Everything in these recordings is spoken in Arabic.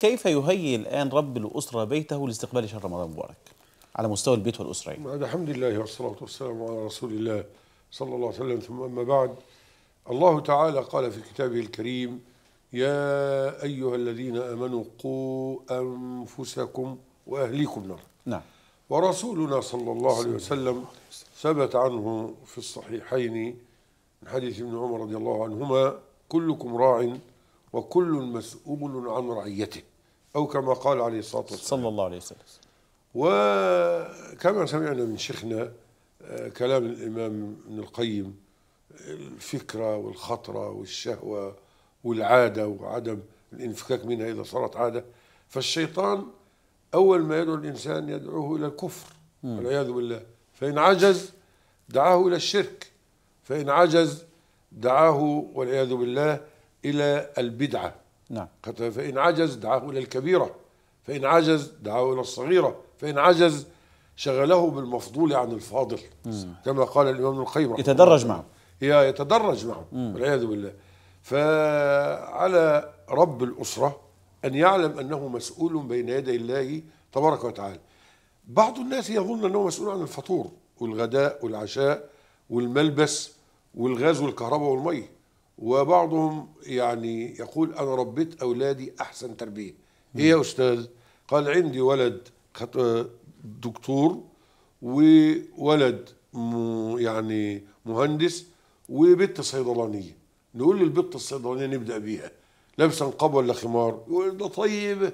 كيف يهيئ الآن رب الأسرة بيته لاستقبال شهر رمضان المبارك على مستوى البيت والأسرة يعني. الحمد لله والصلاة والسلام على رسول الله صلى الله عليه وسلم ثم أما بعد الله تعالى قال في كتابه الكريم يا أيها الذين آمنوا قوا أنفسكم وأهليكم نار نعم ورسولنا صلى الله عليه وسلم ثبت عنه في الصحيحين من حديث ابن عمر رضي الله عنهما كلكم راعٍ وكل مسؤول عن رعيته أو كما قال عليه الصلاة والسلام صلى الله عليه وسلم وكما سمعنا من شيخنا آه، كلام الإمام ابن القيم الفكرة والخطرة والشهوة والعادة وعدم الانفكاك منها إذا صارت عادة فالشيطان أول ما يدعو الإنسان يدعوه إلى الكفر والعياذ بالله فإن عجز دعاه إلى الشرك فإن عجز دعاه والعياذ بالله إلى البدعة نعم فإن عجز دعاه إلى الكبيرة فإن عجز دعاه إلى الصغيرة فإن عجز شغله بالمفضول عن الفاضل مم. كما قال الإمام ابن القيم يتدرج معه هي يتدرج معه والعياذ بالله فعلى رب الأسرة أن يعلم أنه مسؤول بين يدي الله تبارك وتعالى بعض الناس يظن أنه مسؤول عن الفطور والغداء والعشاء والملبس والغاز والكهرباء والمي وبعضهم يعني يقول انا ربيت اولادي احسن تربيه ايه يا استاذ قال عندي ولد دكتور وولد يعني مهندس وبنت صيدلانيه نقول للبنت الصيدلانيه نبدا بيها لابسه نقاب ولا خمار يقول ده طيب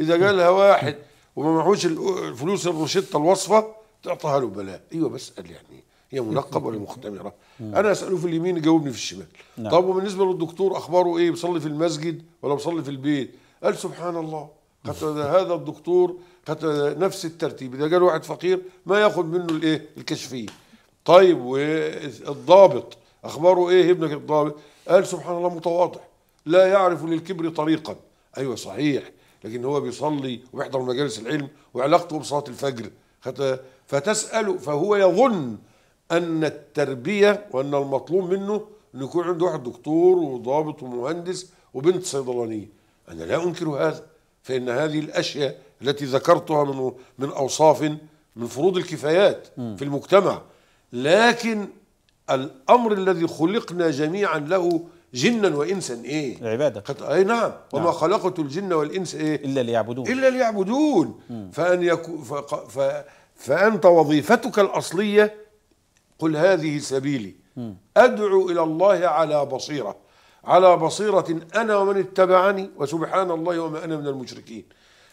اذا جالها واحد وما معهوش فلوس الروشته الوصفه تعطيها له بلاء ايوه بسال يعني هي منقب ولا مختمره انا اساله في اليمين يجاوبني في الشمال نعم. طب وبالنسبه للدكتور اخباره ايه بيصلي في المسجد ولا بيصلي في البيت قال سبحان الله هذا الدكتور نفس الترتيب اذا قال واحد فقير ما ياخذ منه الايه الكشفيه طيب والضابط اخباره ايه ابنك الضابط قال سبحان الله متواضع لا يعرف للكبر طريقا ايوه صحيح لكن هو بيصلي وبيحضر مجالس العلم وعلاقته بصلاه الفجر فتساله فهو يظن ان التربيه وان المطلوب منه انه يكون عنده واحد دكتور وضابط ومهندس وبنت صيدلانيه انا لا انكر هذا فان هذه الاشياء التي ذكرتها من من اوصاف من فروض الكفايات م. في المجتمع لكن الامر الذي خلقنا جميعا له جنا وانسا ايه العباده قط... اي نعم. نعم وما خلقت الجن والانس ايه الا ليعبدون الا ليعبدون م. فان يكون ف... ف... فانت وظيفتك الاصليه قل هذه سبيلي أدعو إلى الله على بصيرة على بصيرة أنا ومن اتبعني وسبحان الله وما أنا من المشركين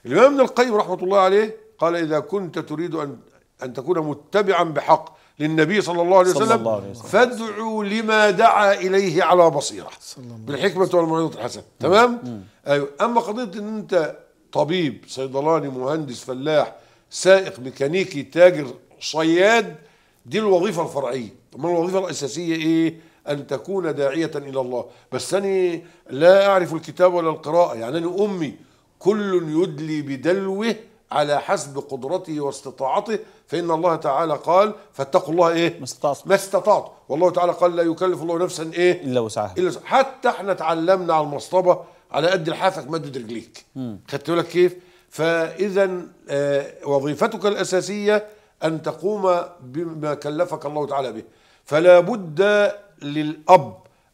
الإمام ابن القيم رحمة الله عليه قال إذا كنت تريد أن أن تكون متبعا بحق للنبي صلى الله عليه وسلم, صلى الله عليه وسلم. فادعوا لما دعا إليه على بصيرة بالحكمة والموعظة الحسنة تمام؟ أيوة. أما قضية أن أنت طبيب صيدلاني مهندس فلاح سائق ميكانيكي تاجر صياد دي الوظيفه الفرعيه طب الوظيفه الاساسيه ايه ان تكون داعيه الى الله بس انا لا اعرف الكتاب ولا القراءه يعني انا امي كل يدلي بدلوه على حسب قدرته واستطاعته فإن الله تعالى قال فاتقوا الله إيه ما استطعت ما استطعت والله تعالى قال لا يكلف الله نفسا إيه إلا وسعها إلا وسعها. حتى احنا اتعلمنا على المصطبة على قد لحافك مدد رجليك خدت بالك كيف فإذا آه، وظيفتك الأساسية أن تقوم بما كلفك الله تعالى به فلا بد للأب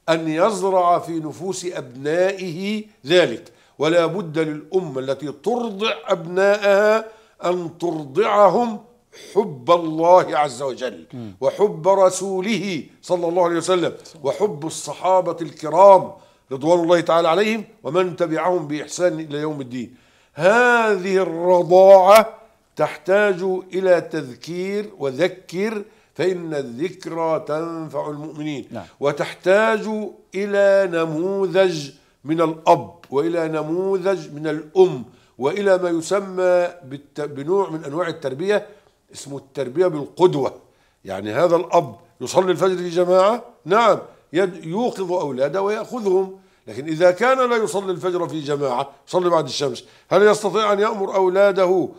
أن يزرع في نفوس أبنائه ذلك ولا بد للأم التي ترضع أبنائها أن ترضعهم حب الله عز وجل وحب رسوله صلى الله عليه وسلم وحب الصحابة الكرام رضوان الله تعالى عليهم ومن تبعهم بإحسان إلى يوم الدين هذه الرضاعة تحتاج إلى تذكير وذكر فإن الذكرى تنفع المؤمنين نعم. وتحتاج إلى نموذج من الأب وإلى نموذج من الأم وإلى ما يسمى بنوع من أنواع التربية اسمه التربية بالقدوة يعني هذا الأب يصلي الفجر في جماعة نعم يوقظ أولاده ويأخذهم لكن إذا كان لا يصلي الفجر في جماعة صلي بعد الشمس هل يستطيع أن يأمر أولاده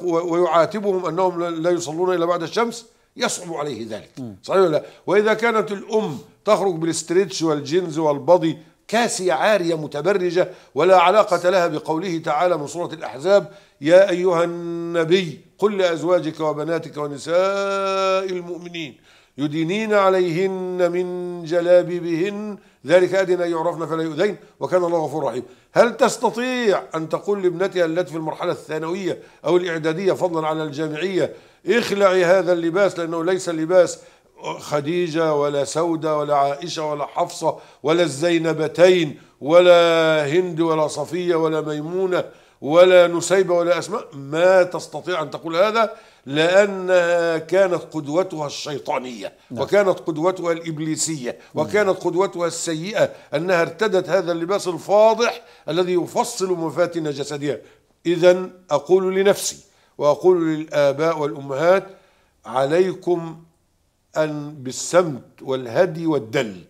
ويعاتبهم أنهم لا يصلون إلا بعد الشمس يصعب عليه ذلك صحيح ولا وإذا كانت الأم تخرج بالستريتش والجينز والبضي كاسية عارية متبرجة ولا علاقة لها بقوله تعالى من سورة الأحزاب يا أيها النبي قل لأزواجك وبناتك ونساء المؤمنين يدينين عليهن من جلابيبهن ذلك أدنى أن يعرفن فلا يؤذين وكان الله غفور رحيم هل تستطيع أن تقول لابنتها التي في المرحلة الثانوية أو الإعدادية فضلا على الجامعية اخلعي هذا اللباس لأنه ليس لباس خديجة ولا سودة ولا عائشة ولا حفصة ولا الزينبتين ولا هند ولا صفية ولا ميمونة ولا نسيبة ولا أسماء ما تستطيع أن تقول هذا لأنها كانت قدوتها الشيطانية نعم. وكانت قدوتها الإبليسية نعم. وكانت قدوتها السيئة أنها ارتدت هذا اللباس الفاضح الذي يفصل مفاتن جسدها إذا أقول لنفسي وأقول للآباء والأمهات عليكم أن بالسمت والهدي والدل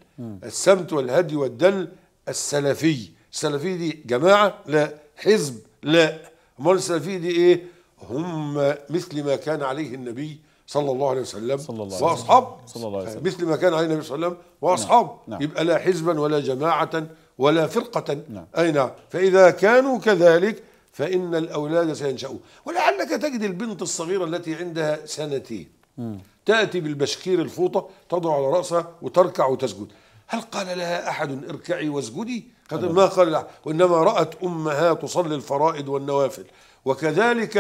السمت والهدي والدل السلفي السلفي دي جماعة لا حزب لا امال السلفي دي ايه هم مثل ما كان عليه النبي صلى الله عليه وسلم صلى الله عليه واصحابه صلى الله عليه وسلم مثل ما كان عليه النبي صلى الله عليه وسلم نعم، واصحابه نعم. يبقى لا حزبا ولا جماعه ولا فرقه نعم. اي نعم فاذا كانوا كذلك فان الاولاد سينشؤون ولعلك تجد البنت الصغيره التي عندها سنتين م. تاتي بالبشكير الفوطه تضع على راسها وتركع وتسجد هل قال لها احد اركعي واسجدي قد ما قال وإنما رأت أمها تصلي الفرائض والنوافل وكذلك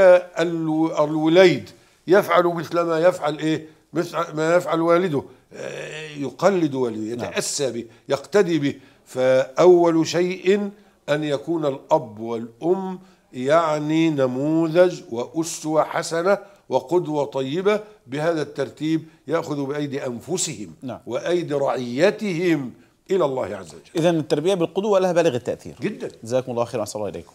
الوليد يفعل مثل ما يفعل إيه مثل ما يفعل والده آه، يقلد والده نعم. يتأسى به يقتدي به فأول شيء أن يكون الأب والأم يعني نموذج وأسوة حسنة وقدوة طيبة بهذا الترتيب يأخذ بأيدي أنفسهم نعم. وأيدي رعيتهم الى الله عز وجل. اذا التربيه بالقدوه لها بالغ التاثير. جدا. جزاكم الله خيرا احسن الله اليكم.